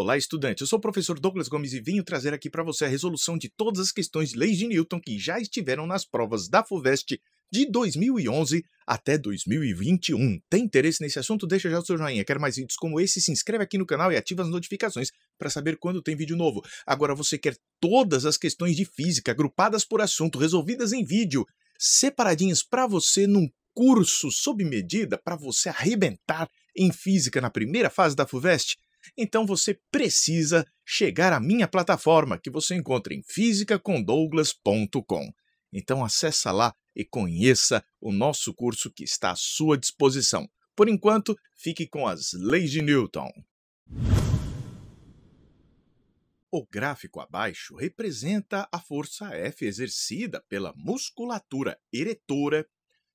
Olá, estudante. Eu sou o professor Douglas Gomes e venho trazer aqui para você a resolução de todas as questões de leis de Newton que já estiveram nas provas da FUVEST de 2011 até 2021. Tem interesse nesse assunto? Deixa já o seu joinha. Quer mais vídeos como esse? Se inscreve aqui no canal e ativa as notificações para saber quando tem vídeo novo. Agora você quer todas as questões de física agrupadas por assunto, resolvidas em vídeo, separadinhas para você num curso sob medida para você arrebentar em física na primeira fase da FUVEST? então você precisa chegar à minha plataforma que você encontra em fisicacondouglas.com. Então acessa lá e conheça o nosso curso que está à sua disposição. Por enquanto, fique com as leis de Newton. O gráfico abaixo representa a força F exercida pela musculatura eretora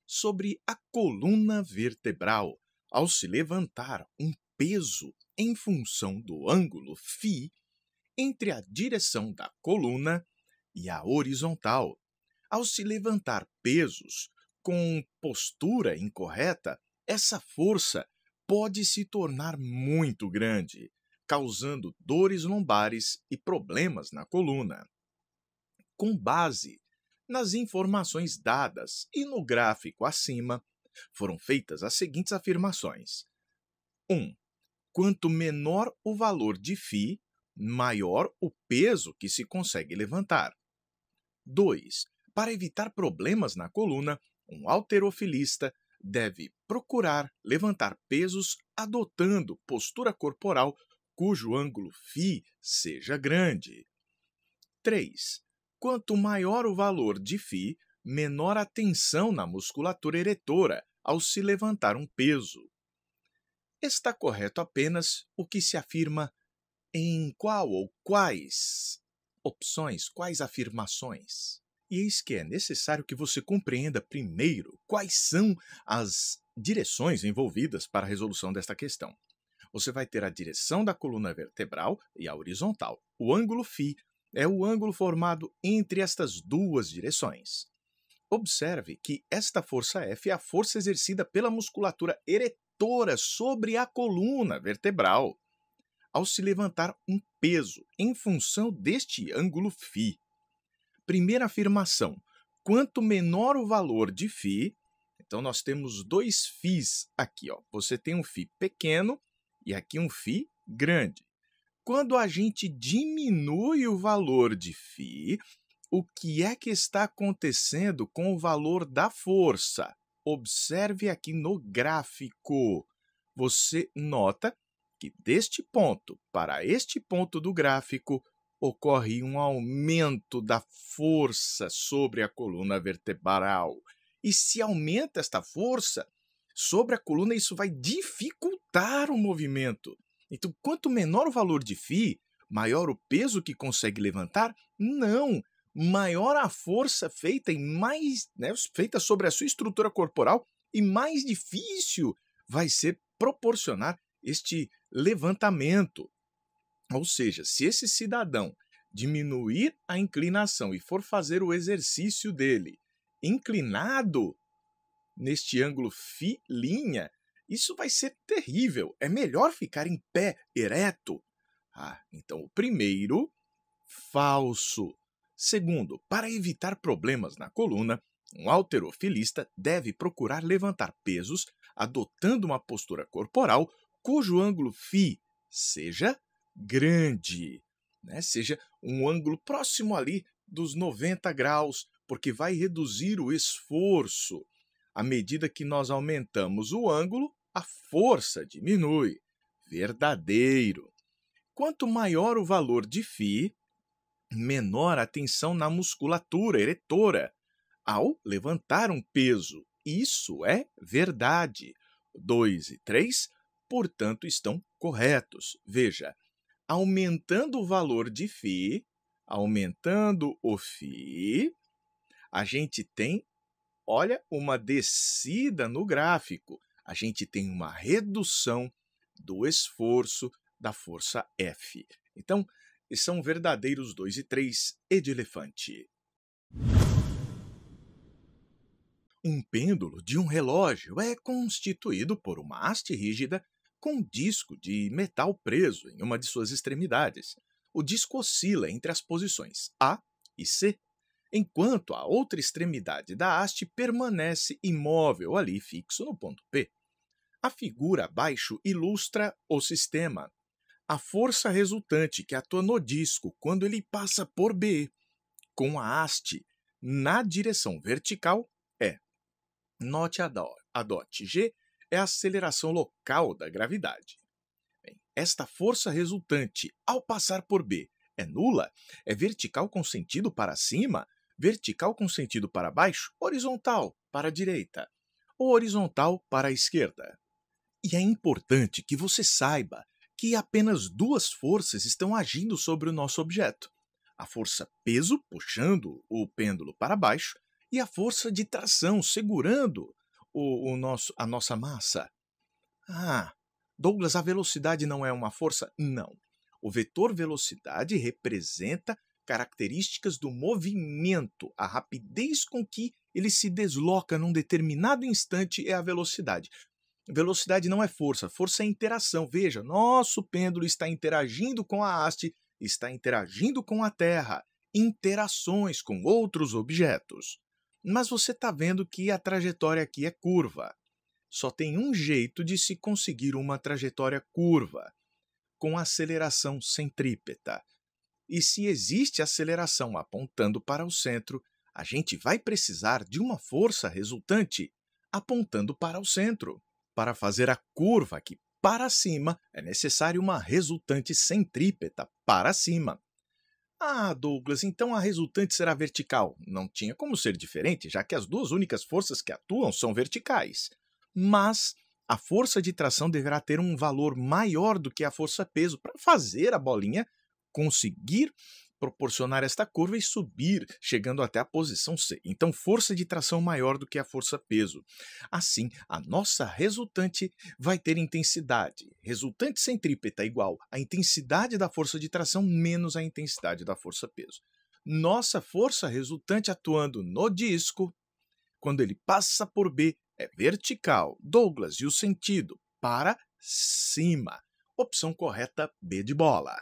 sobre a coluna vertebral ao se levantar um peso em função do ângulo φ entre a direção da coluna e a horizontal. Ao se levantar pesos com postura incorreta, essa força pode se tornar muito grande, causando dores lombares e problemas na coluna. Com base nas informações dadas e no gráfico acima, foram feitas as seguintes afirmações: 1. Um, Quanto menor o valor de φ, maior o peso que se consegue levantar. 2. Para evitar problemas na coluna, um alterofilista deve procurar levantar pesos adotando postura corporal cujo ângulo φ seja grande. 3. Quanto maior o valor de φ, menor a tensão na musculatura eretora ao se levantar um peso está correto apenas o que se afirma em qual ou quais opções, quais afirmações. E eis que é necessário que você compreenda primeiro quais são as direções envolvidas para a resolução desta questão. Você vai ter a direção da coluna vertebral e a horizontal. O ângulo φ é o ângulo formado entre estas duas direções. Observe que esta força F é a força exercida pela musculatura erectil rotatória sobre a coluna vertebral, ao se levantar um peso em função deste ângulo φ. Primeira afirmação: quanto menor o valor de φ, então nós temos dois φs aqui, ó. Você tem um φ pequeno e aqui um φ grande. Quando a gente diminui o valor de φ, o que é que está acontecendo com o valor da força? Observe aqui no gráfico. Você nota que deste ponto para este ponto do gráfico ocorre um aumento da força sobre a coluna vertebral. E se aumenta esta força sobre a coluna, isso vai dificultar o movimento. Então, quanto menor o valor de Φ, maior o peso que consegue levantar? Não! maior a força feita e mais né, feita sobre a sua estrutura corporal e mais difícil vai ser proporcionar este levantamento. Ou seja, se esse cidadão diminuir a inclinação e for fazer o exercício dele inclinado neste ângulo fi linha, isso vai ser terrível. É melhor ficar em pé ereto. Ah, então o primeiro falso Segundo, para evitar problemas na coluna, um alterofilista deve procurar levantar pesos adotando uma postura corporal cujo ângulo φ seja grande, né? seja um ângulo próximo ali dos 90 graus, porque vai reduzir o esforço. À medida que nós aumentamos o ângulo, a força diminui. Verdadeiro. Quanto maior o valor de φ, menor atenção na musculatura eretora ao levantar um peso. Isso é verdade. 2 e 3, portanto, estão corretos. Veja, aumentando o valor de Φ, aumentando o Φ, a gente tem, olha, uma descida no gráfico. A gente tem uma redução do esforço da força F. Então, e são verdadeiros dois e três e de elefante. Um pêndulo de um relógio é constituído por uma haste rígida com um disco de metal preso em uma de suas extremidades. O disco oscila entre as posições A e C, enquanto a outra extremidade da haste permanece imóvel ali fixo no ponto P. A figura abaixo ilustra o sistema a força resultante que atua no disco quando ele passa por B com a haste na direção vertical é. Note a dot, a dot G é a aceleração local da gravidade. Bem, esta força resultante ao passar por B é nula? É vertical com sentido para cima? Vertical com sentido para baixo? Horizontal para a direita? Ou horizontal para a esquerda? E é importante que você saiba que apenas duas forças estão agindo sobre o nosso objeto: a força peso, puxando o pêndulo para baixo, e a força de tração, segurando o, o nosso, a nossa massa. Ah, Douglas, a velocidade não é uma força? Não. O vetor velocidade representa características do movimento, a rapidez com que ele se desloca num determinado instante é a velocidade. Velocidade não é força, força é interação. Veja, nosso pêndulo está interagindo com a haste, está interagindo com a Terra, interações com outros objetos. Mas você está vendo que a trajetória aqui é curva. Só tem um jeito de se conseguir uma trajetória curva, com aceleração centrípeta. E se existe aceleração apontando para o centro, a gente vai precisar de uma força resultante apontando para o centro. Para fazer a curva aqui para cima, é necessário uma resultante centrípeta para cima. Ah, Douglas, então a resultante será vertical. Não tinha como ser diferente, já que as duas únicas forças que atuam são verticais. Mas a força de tração deverá ter um valor maior do que a força peso para fazer a bolinha conseguir proporcionar esta curva e subir, chegando até a posição C. Então, força de tração maior do que a força peso. Assim, a nossa resultante vai ter intensidade. Resultante centrípeta é igual à intensidade da força de tração menos a intensidade da força peso. Nossa força resultante atuando no disco, quando ele passa por B, é vertical. Douglas e o sentido para cima. Opção correta B de bola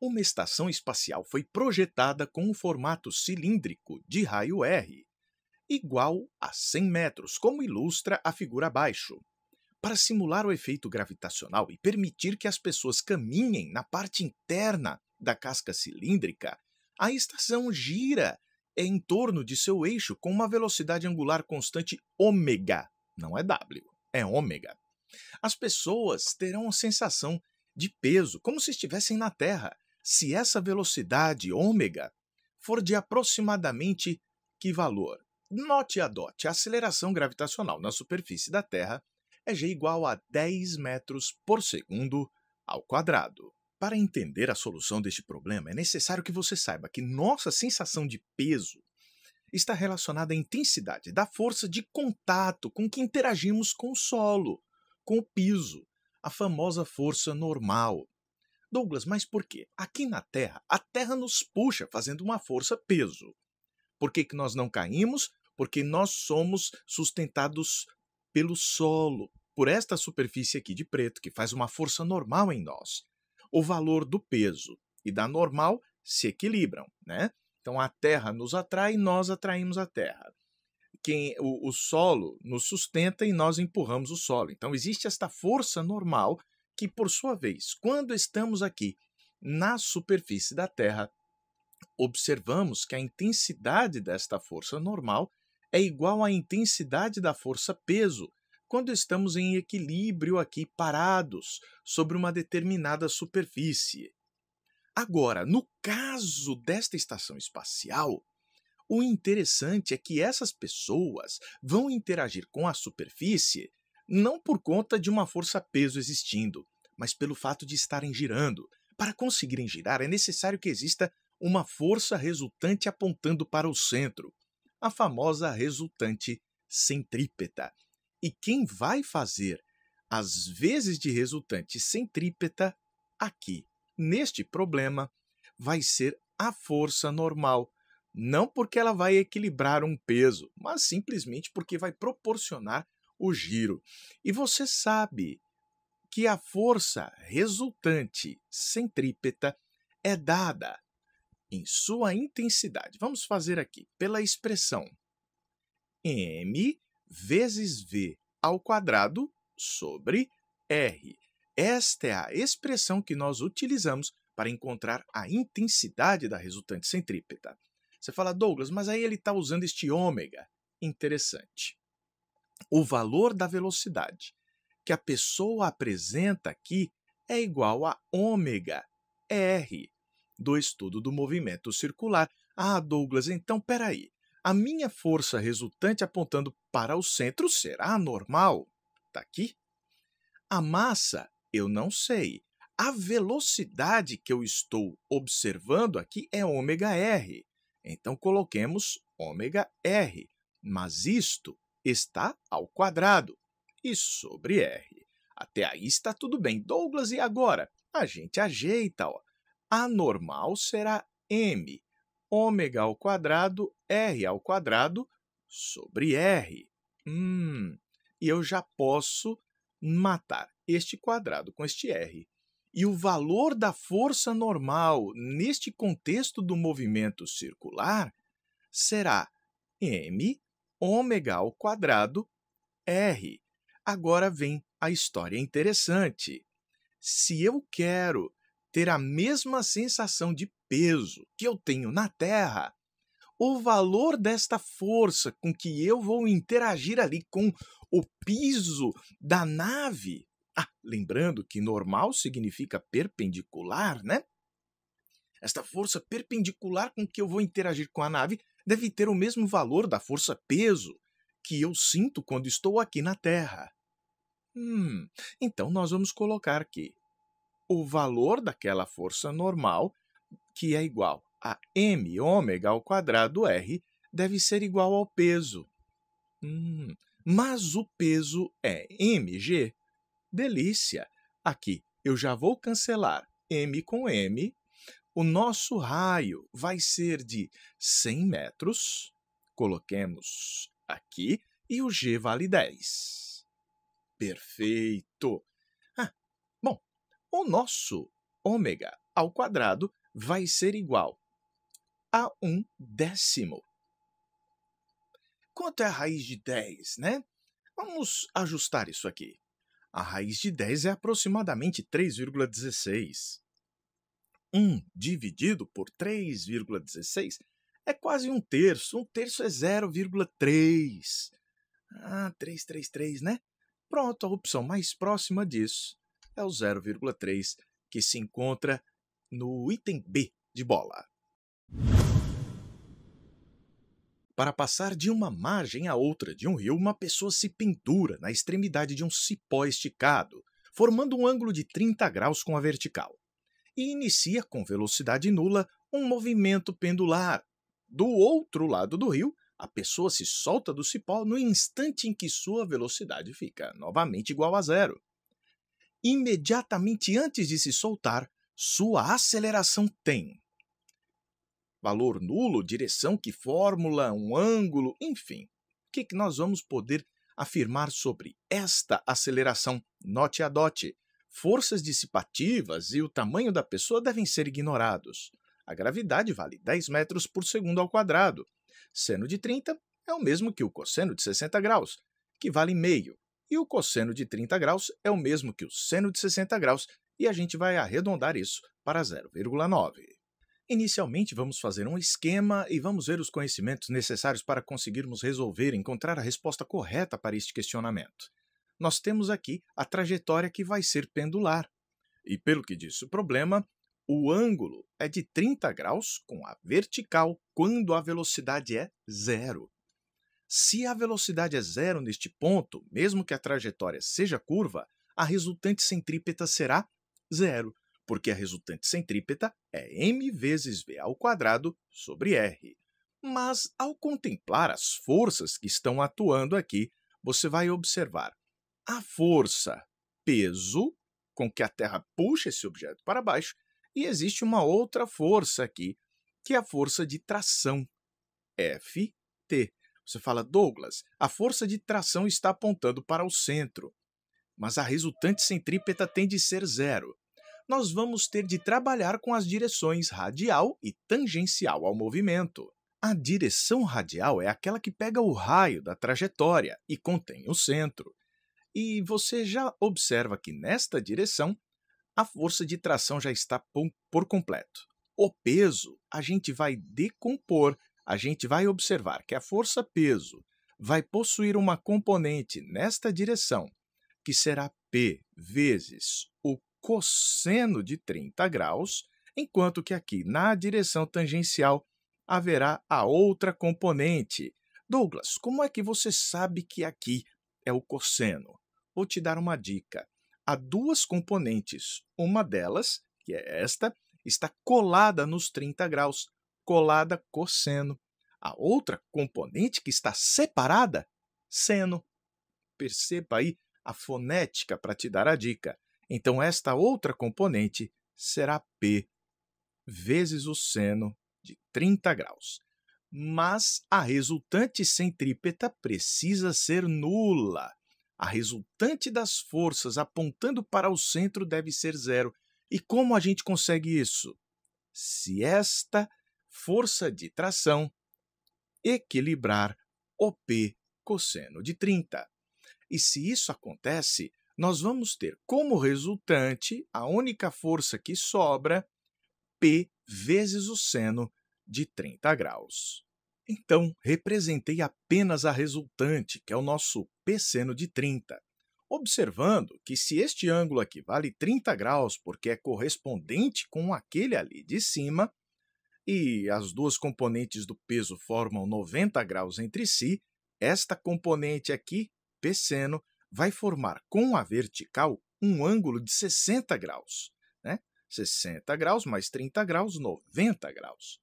uma estação espacial foi projetada com um formato cilíndrico de raio R, igual a 100 metros, como ilustra a figura abaixo. Para simular o efeito gravitacional e permitir que as pessoas caminhem na parte interna da casca cilíndrica, a estação gira em torno de seu eixo com uma velocidade angular constante ômega, não é W, é ômega. As pessoas terão a sensação de peso, como se estivessem na Terra, se essa velocidade ômega for de aproximadamente que valor? Note a dote a aceleração gravitacional na superfície da Terra é g igual a 10 metros por segundo ao quadrado. Para entender a solução deste problema, é necessário que você saiba que nossa sensação de peso está relacionada à intensidade da força de contato com que interagimos com o solo, com o piso, a famosa força normal. Douglas, mas por quê? Aqui na Terra, a Terra nos puxa fazendo uma força-peso. Por que, que nós não caímos? Porque nós somos sustentados pelo solo, por esta superfície aqui de preto, que faz uma força normal em nós. O valor do peso e da normal se equilibram, né? Então a Terra nos atrai e nós atraímos a Terra. Quem, o, o solo nos sustenta e nós empurramos o solo. Então existe esta força normal que, por sua vez, quando estamos aqui na superfície da Terra, observamos que a intensidade desta força normal é igual à intensidade da força peso quando estamos em equilíbrio aqui parados sobre uma determinada superfície. Agora, no caso desta estação espacial, o interessante é que essas pessoas vão interagir com a superfície não por conta de uma força-peso existindo, mas pelo fato de estarem girando. Para conseguirem girar, é necessário que exista uma força resultante apontando para o centro, a famosa resultante centrípeta. E quem vai fazer as vezes de resultante centrípeta aqui, neste problema, vai ser a força normal, não porque ela vai equilibrar um peso, mas simplesmente porque vai proporcionar o giro. E você sabe que a força resultante centrípeta é dada em sua intensidade. Vamos fazer aqui pela expressão m vezes v ao quadrado sobre r. Esta é a expressão que nós utilizamos para encontrar a intensidade da resultante centrípeta. Você fala, Douglas, mas aí ele está usando este ômega. Interessante. O valor da velocidade que a pessoa apresenta aqui é igual a ômega R do estudo do movimento circular. Ah, Douglas, então peraí. A minha força resultante apontando para o centro será normal? Está aqui? A massa, eu não sei. A velocidade que eu estou observando aqui é ômega r. Então coloquemos ômega r. Mas isto está ao quadrado. E sobre R. Até aí está tudo bem. Douglas, e agora? A gente ajeita. Ó. A normal será m ômega ao quadrado r ao quadrado sobre r. Hum, e eu já posso matar este quadrado com este r. E o valor da força normal neste contexto do movimento circular será m ômega ao quadrado r. Agora vem a história interessante. Se eu quero ter a mesma sensação de peso que eu tenho na Terra, o valor desta força com que eu vou interagir ali com o piso da nave. Ah, lembrando que normal significa perpendicular, né? Esta força perpendicular com que eu vou interagir com a nave deve ter o mesmo valor da força-peso que eu sinto quando estou aqui na Terra. Hum, então nós vamos colocar aqui o valor daquela força normal, que é igual a m ômega ao quadrado r, deve ser igual ao peso. Hum, mas o peso é mg. Delícia! Aqui eu já vou cancelar m com m o nosso raio vai ser de 100 metros, coloquemos aqui, e o G vale 10. Perfeito! Ah, bom, o nosso ômega ao quadrado vai ser igual a um décimo. Quanto é a raiz de 10, né? Vamos ajustar isso aqui. A raiz de 10 é aproximadamente 3,16. 1 dividido por 3,16 é quase um terço. Um terço é 0,3. Ah, 333, né? Pronto, a opção mais próxima disso é o 0,3, que se encontra no item B de bola. Para passar de uma margem à outra de um rio, uma pessoa se pendura na extremidade de um cipó esticado, formando um ângulo de 30 graus com a vertical e inicia com velocidade nula um movimento pendular. Do outro lado do rio, a pessoa se solta do cipó no instante em que sua velocidade fica novamente igual a zero. Imediatamente antes de se soltar, sua aceleração tem valor nulo, direção que fórmula, um ângulo, enfim. O que, que nós vamos poder afirmar sobre esta aceleração note a dote? Forças dissipativas e o tamanho da pessoa devem ser ignorados. A gravidade vale 10 metros por segundo ao quadrado. Seno de 30 é o mesmo que o cosseno de 60 graus, que vale meio. E o cosseno de 30 graus é o mesmo que o seno de 60 graus, e a gente vai arredondar isso para 0,9. Inicialmente, vamos fazer um esquema e vamos ver os conhecimentos necessários para conseguirmos resolver e encontrar a resposta correta para este questionamento nós temos aqui a trajetória que vai ser pendular. E pelo que disse o problema, o ângulo é de 30 graus com a vertical quando a velocidade é zero. Se a velocidade é zero neste ponto, mesmo que a trajetória seja curva, a resultante centrípeta será zero, porque a resultante centrípeta é m vezes v ao quadrado sobre r. Mas ao contemplar as forças que estão atuando aqui, você vai observar a força, peso com que a Terra puxa esse objeto para baixo, e existe uma outra força aqui, que é a força de tração, FT. Você fala, Douglas, a força de tração está apontando para o centro, mas a resultante centrípeta tem de ser zero. Nós vamos ter de trabalhar com as direções radial e tangencial ao movimento. A direção radial é aquela que pega o raio da trajetória e contém o centro. E você já observa que nesta direção, a força de tração já está por completo. O peso, a gente vai decompor, a gente vai observar que a força peso vai possuir uma componente nesta direção, que será P vezes o cosseno de 30 graus, enquanto que aqui na direção tangencial haverá a outra componente. Douglas, como é que você sabe que aqui é o cosseno? Vou te dar uma dica. Há duas componentes. Uma delas, que é esta, está colada nos 30 graus, colada cosseno. A outra componente que está separada, seno. Perceba aí a fonética para te dar a dica. Então, esta outra componente será P vezes o seno de 30 graus. Mas a resultante centrípeta precisa ser nula. A resultante das forças apontando para o centro deve ser zero. E como a gente consegue isso? Se esta força de tração equilibrar o P cosseno de 30. E se isso acontece, nós vamos ter como resultante a única força que sobra P vezes o seno de 30 graus. Então, representei apenas a resultante, que é o nosso seno de 30, observando que se este ângulo aqui vale 30 graus porque é correspondente com aquele ali de cima, e as duas componentes do peso formam 90 graus entre si, esta componente aqui, P seno, vai formar com a vertical um ângulo de 60 graus. Né? 60 graus mais 30 graus, 90 graus.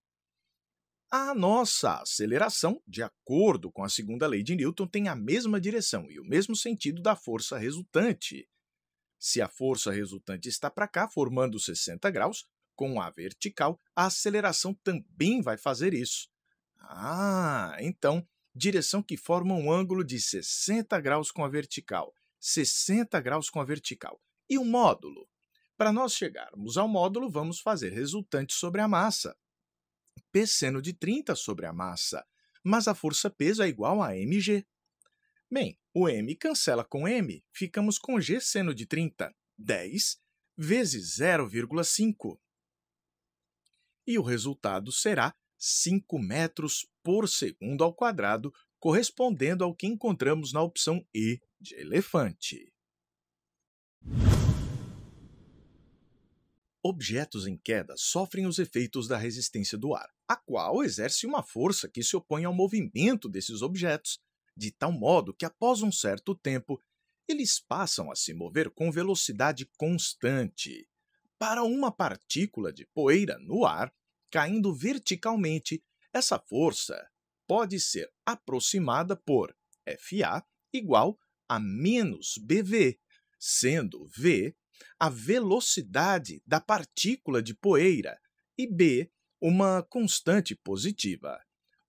A nossa aceleração, de acordo com a segunda lei de Newton, tem a mesma direção e o mesmo sentido da força resultante. Se a força resultante está para cá, formando 60 graus, com a vertical, a aceleração também vai fazer isso. Ah, então, direção que forma um ângulo de 60 graus com a vertical, 60 graus com a vertical. E o módulo? Para nós chegarmos ao módulo, vamos fazer resultante sobre a massa. P seno de 30 sobre a massa, mas a força-peso é igual a mg. Bem, o m cancela com m, ficamos com g seno de 30, 10 vezes 0,5. E o resultado será 5 metros por segundo ao quadrado, correspondendo ao que encontramos na opção E de elefante. Objetos em queda sofrem os efeitos da resistência do ar, a qual exerce uma força que se opõe ao movimento desses objetos, de tal modo que, após um certo tempo, eles passam a se mover com velocidade constante. Para uma partícula de poeira no ar, caindo verticalmente, essa força pode ser aproximada por FA igual a menos BV, sendo V a velocidade da partícula de poeira, e b, uma constante positiva.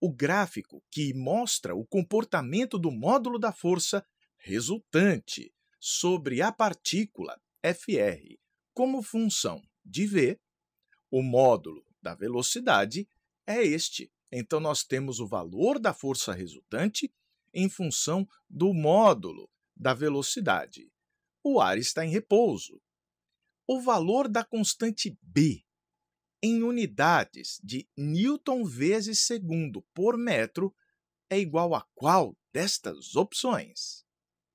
O gráfico que mostra o comportamento do módulo da força resultante sobre a partícula Fr como função de v, o módulo da velocidade é este. Então, nós temos o valor da força resultante em função do módulo da velocidade o ar está em repouso. O valor da constante B em unidades de Newton vezes segundo por metro é igual a qual destas opções?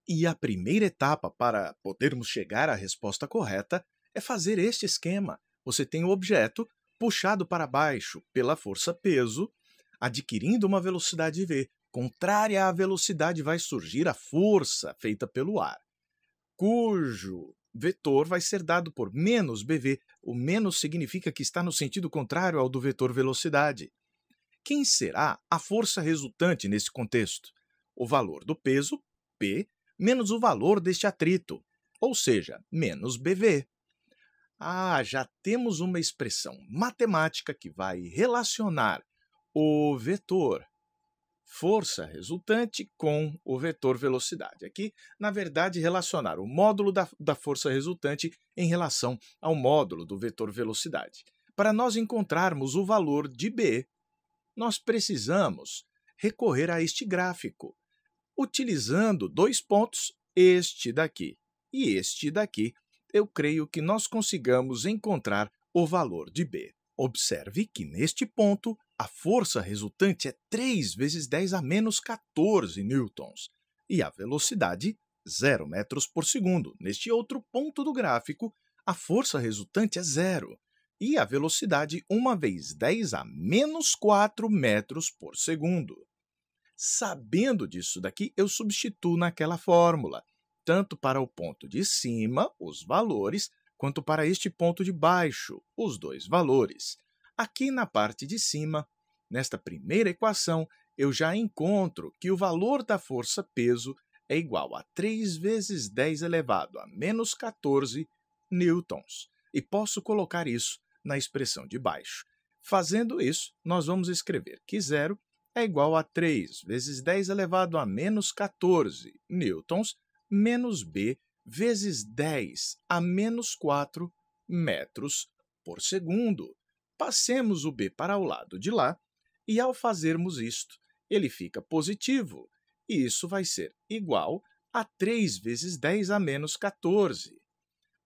E a primeira etapa para podermos chegar à resposta correta é fazer este esquema. Você tem o objeto puxado para baixo pela força peso, adquirindo uma velocidade v. Contrária à velocidade vai surgir a força feita pelo ar cujo vetor vai ser dado por menos bv. O menos significa que está no sentido contrário ao do vetor velocidade. Quem será a força resultante nesse contexto? O valor do peso, P, menos o valor deste atrito, ou seja, menos bv. Ah, já temos uma expressão matemática que vai relacionar o vetor força resultante com o vetor velocidade. Aqui, na verdade, relacionar o módulo da, da força resultante em relação ao módulo do vetor velocidade. Para nós encontrarmos o valor de B, nós precisamos recorrer a este gráfico, utilizando dois pontos, este daqui e este daqui, eu creio que nós consigamos encontrar o valor de B. Observe que, neste ponto, a força resultante é 3 vezes 10 a menos 14 newtons e a velocidade 0 metros por segundo. Neste outro ponto do gráfico, a força resultante é zero e a velocidade 1 vez 10 a menos 4 metros por segundo. Sabendo disso daqui, eu substituo naquela fórmula, tanto para o ponto de cima, os valores, quanto para este ponto de baixo, os dois valores. Aqui na parte de cima, nesta primeira equação, eu já encontro que o valor da força peso é igual a 3 vezes 10 elevado a menos 14 newtons. E posso colocar isso na expressão de baixo. Fazendo isso, nós vamos escrever que zero é igual a 3 vezes 10 elevado a menos 14 newtons menos b vezes 10 a menos 4 metros por segundo. Passemos o b para o lado de lá, e ao fazermos isto, ele fica positivo, e isso vai ser igual a 3 vezes 10 a menos 14.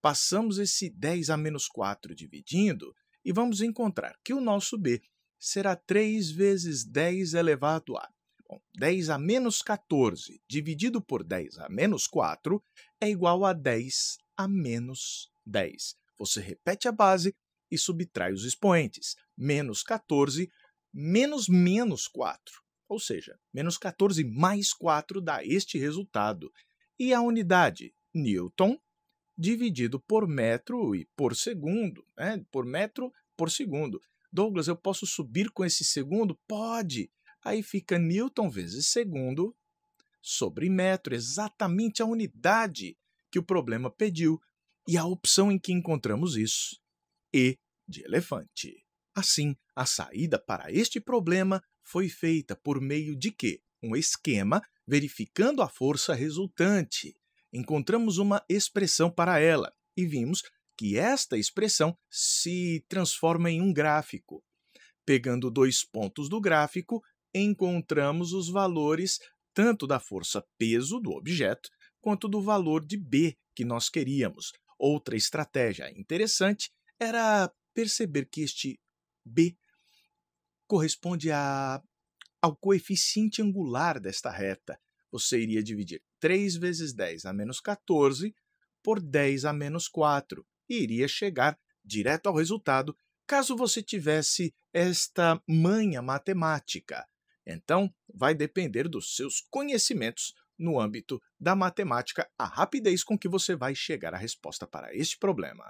Passamos esse 10 a menos 4 dividindo e vamos encontrar que o nosso b será 3 vezes 10 elevado a. Bom, 10 a menos 14 dividido por 10 a menos 4 é igual a 10 a menos 10. Você repete a base e subtrai os expoentes. Menos 14 menos menos 4. Ou seja, menos 14 mais 4 dá este resultado. E a unidade Newton dividido por metro e por segundo, né? por metro por segundo. Douglas, eu posso subir com esse segundo? Pode! Aí fica Newton vezes segundo sobre metro, exatamente a unidade que o problema pediu. E a opção em que encontramos isso, E de elefante. Assim, a saída para este problema foi feita por meio de quê? Um esquema verificando a força resultante. Encontramos uma expressão para ela e vimos que esta expressão se transforma em um gráfico. Pegando dois pontos do gráfico, encontramos os valores tanto da força peso do objeto quanto do valor de B que nós queríamos. Outra estratégia interessante era perceber que este B corresponde a, ao coeficiente angular desta reta. Você iria dividir 3 vezes 10 a menos 14 por 10 a menos 4 e iria chegar direto ao resultado caso você tivesse esta manha matemática. Então, vai depender dos seus conhecimentos no âmbito da matemática a rapidez com que você vai chegar à resposta para este problema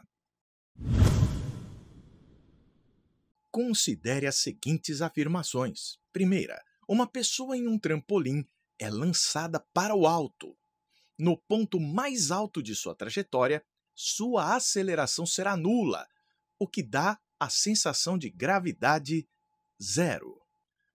considere as seguintes afirmações. Primeira, uma pessoa em um trampolim é lançada para o alto. No ponto mais alto de sua trajetória, sua aceleração será nula, o que dá a sensação de gravidade zero.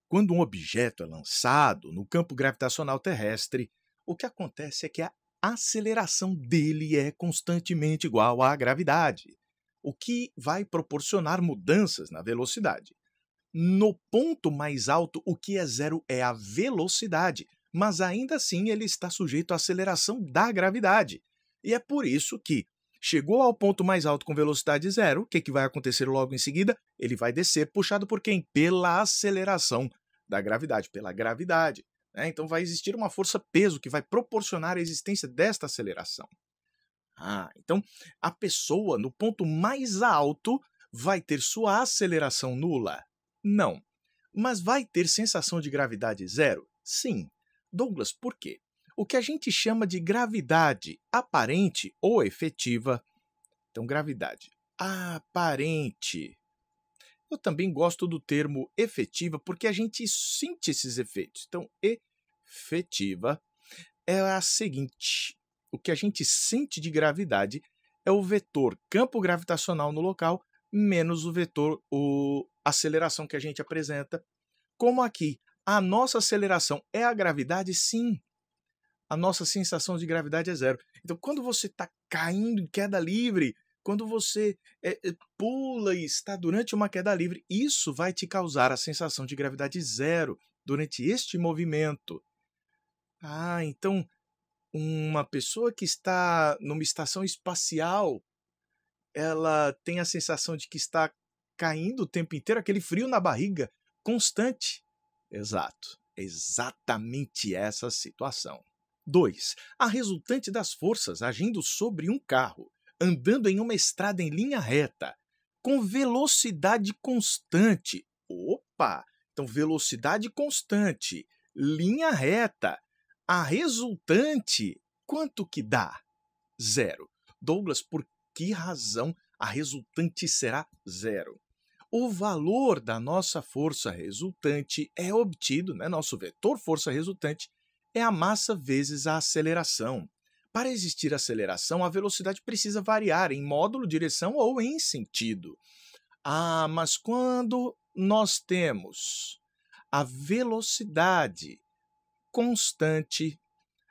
Quando um objeto é lançado no campo gravitacional terrestre, o que acontece é que a aceleração dele é constantemente igual à gravidade o que vai proporcionar mudanças na velocidade. No ponto mais alto, o que é zero é a velocidade, mas ainda assim ele está sujeito à aceleração da gravidade. E é por isso que chegou ao ponto mais alto com velocidade zero, o que, que vai acontecer logo em seguida? Ele vai descer, puxado por quem? Pela aceleração da gravidade, pela gravidade. Né? Então vai existir uma força peso que vai proporcionar a existência desta aceleração. Ah, então a pessoa no ponto mais alto vai ter sua aceleração nula? Não. Mas vai ter sensação de gravidade zero? Sim. Douglas, por quê? O que a gente chama de gravidade aparente ou efetiva. Então, gravidade aparente. Eu também gosto do termo efetiva porque a gente sente esses efeitos. Então, efetiva é a seguinte: o que a gente sente de gravidade é o vetor campo gravitacional no local menos o vetor o aceleração que a gente apresenta. Como aqui, a nossa aceleração é a gravidade, sim. A nossa sensação de gravidade é zero. Então, quando você está caindo em queda livre, quando você é, é, pula e está durante uma queda livre, isso vai te causar a sensação de gravidade zero durante este movimento. Ah, então uma pessoa que está numa estação espacial, ela tem a sensação de que está caindo o tempo inteiro, aquele frio na barriga constante. Exato, exatamente essa situação. 2. A resultante das forças agindo sobre um carro, andando em uma estrada em linha reta, com velocidade constante. Opa! Então, velocidade constante, linha reta, a resultante, quanto que dá? Zero. Douglas, por que razão a resultante será zero? O valor da nossa força resultante é obtido, né, nosso vetor força resultante, é a massa vezes a aceleração. Para existir aceleração, a velocidade precisa variar em módulo, direção ou em sentido. Ah, mas quando nós temos a velocidade constante.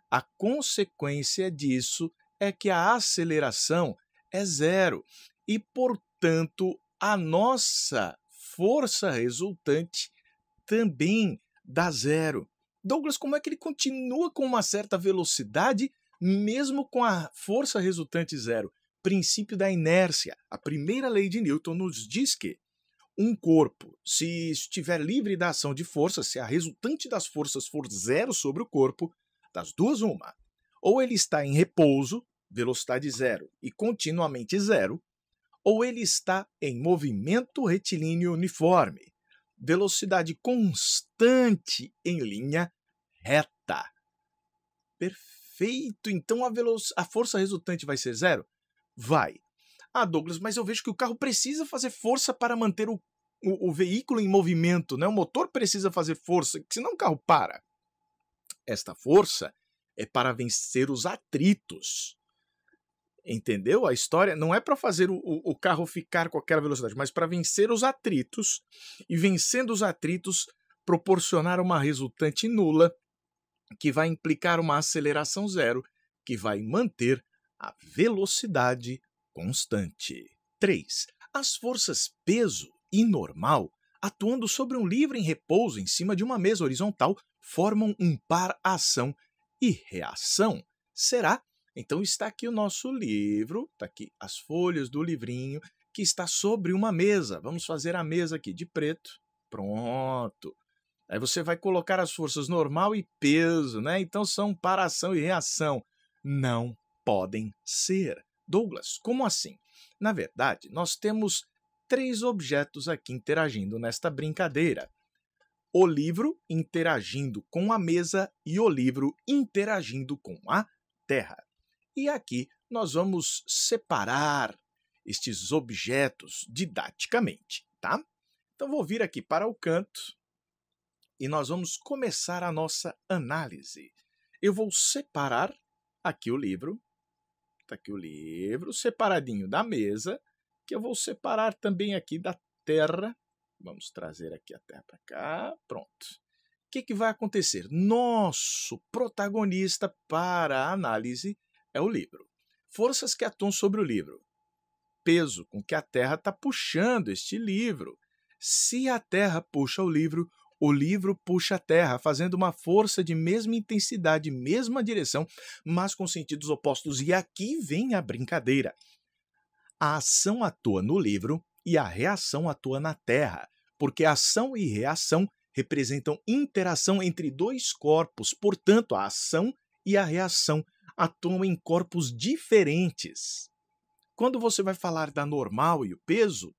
A consequência disso é que a aceleração é zero e, portanto, a nossa força resultante também dá zero. Douglas, como é que ele continua com uma certa velocidade mesmo com a força resultante zero? Princípio da inércia. A primeira lei de Newton nos diz que um corpo, se estiver livre da ação de forças, se a resultante das forças for zero sobre o corpo, das duas, uma. Ou ele está em repouso, velocidade zero e continuamente zero, ou ele está em movimento retilíneo uniforme, velocidade constante em linha reta. Perfeito! Então a, a força resultante vai ser zero? Vai. Ah, Douglas, mas eu vejo que o carro precisa fazer força para manter o, o, o veículo em movimento, né? O motor precisa fazer força, senão o carro para. Esta força é para vencer os atritos. Entendeu a história? Não é para fazer o, o, carro ficar com aquela velocidade, mas para vencer os atritos e vencendo os atritos proporcionar uma resultante nula que vai implicar uma aceleração zero que vai manter a velocidade constante. 3. As forças peso e normal, atuando sobre um livro em repouso em cima de uma mesa horizontal, formam um par ação e reação. Será? Então está aqui o nosso livro, está aqui as folhas do livrinho que está sobre uma mesa. Vamos fazer a mesa aqui de preto. Pronto. Aí você vai colocar as forças normal e peso, né? Então são para ação e reação. Não podem ser. Douglas, como assim? Na verdade, nós temos três objetos aqui interagindo nesta brincadeira. O livro interagindo com a mesa e o livro interagindo com a terra. E aqui nós vamos separar estes objetos didaticamente, tá? Então vou vir aqui para o canto e nós vamos começar a nossa análise. Eu vou separar aqui o livro está aqui o livro, separadinho da mesa, que eu vou separar também aqui da terra. Vamos trazer aqui a terra para cá. Pronto. O que, que vai acontecer? Nosso protagonista para a análise é o livro. Forças que atuam sobre o livro. Peso com que a Terra está puxando este livro. Se a Terra puxa o livro, o livro puxa a terra, fazendo uma força de mesma intensidade, mesma direção, mas com sentidos opostos. E aqui vem a brincadeira. A ação atua no livro e a reação atua na terra, porque ação e reação representam interação entre dois corpos, portanto, a ação e a reação atuam em corpos diferentes. Quando você vai falar da normal e o peso,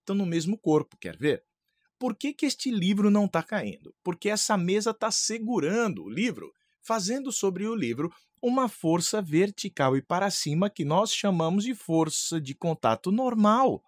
estão no mesmo corpo, quer ver? Por que, que este livro não está caindo? Porque essa mesa está segurando o livro, fazendo sobre o livro uma força vertical e para cima que nós chamamos de força de contato normal.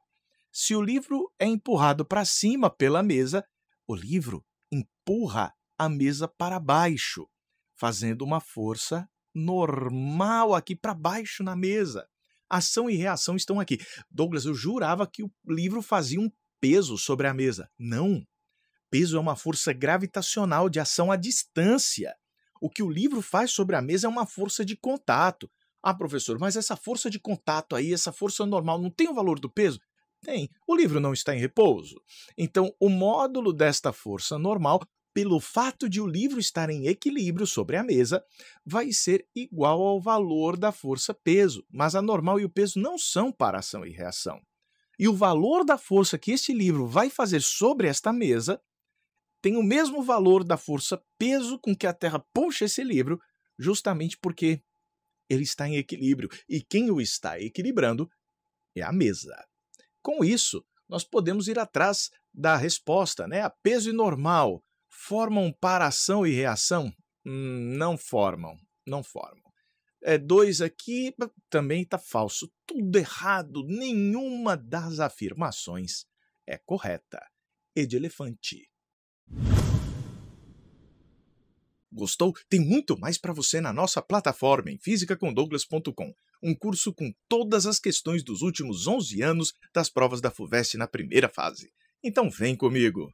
Se o livro é empurrado para cima pela mesa, o livro empurra a mesa para baixo, fazendo uma força normal aqui para baixo na mesa. Ação e reação estão aqui. Douglas, eu jurava que o livro fazia um peso sobre a mesa. Não. Peso é uma força gravitacional de ação à distância. O que o livro faz sobre a mesa é uma força de contato. Ah, professor, mas essa força de contato aí, essa força normal, não tem o valor do peso? Tem. O livro não está em repouso. Então, o módulo desta força normal, pelo fato de o livro estar em equilíbrio sobre a mesa, vai ser igual ao valor da força peso. Mas a normal e o peso não são para ação e reação. E o valor da força que este livro vai fazer sobre esta mesa tem o mesmo valor da força peso com que a Terra puxa esse livro, justamente porque ele está em equilíbrio. E quem o está equilibrando é a mesa. Com isso, nós podemos ir atrás da resposta, né? A peso e normal formam para ação e reação? Hum, não formam, não formam é, dois aqui, também está falso. Tudo errado, nenhuma das afirmações é correta. E de elefante. Gostou? Tem muito mais para você na nossa plataforma em fisicacondouglas.com, um curso com todas as questões dos últimos 11 anos das provas da FUVEST na primeira fase. Então vem comigo!